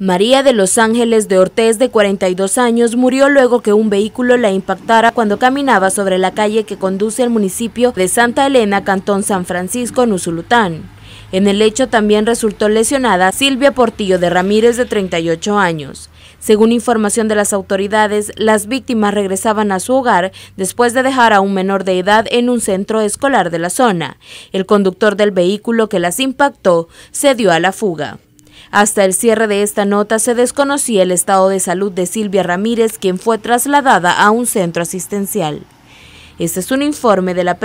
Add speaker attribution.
Speaker 1: María de los Ángeles de Ortés, de 42 años, murió luego que un vehículo la impactara cuando caminaba sobre la calle que conduce al municipio de Santa Elena, Cantón San Francisco, Nusulután. En el hecho también resultó lesionada Silvia Portillo de Ramírez, de 38 años. Según información de las autoridades, las víctimas regresaban a su hogar después de dejar a un menor de edad en un centro escolar de la zona. El conductor del vehículo que las impactó se dio a la fuga. Hasta el cierre de esta nota se desconocía el estado de salud de Silvia Ramírez, quien fue trasladada a un centro asistencial. Este es un informe de la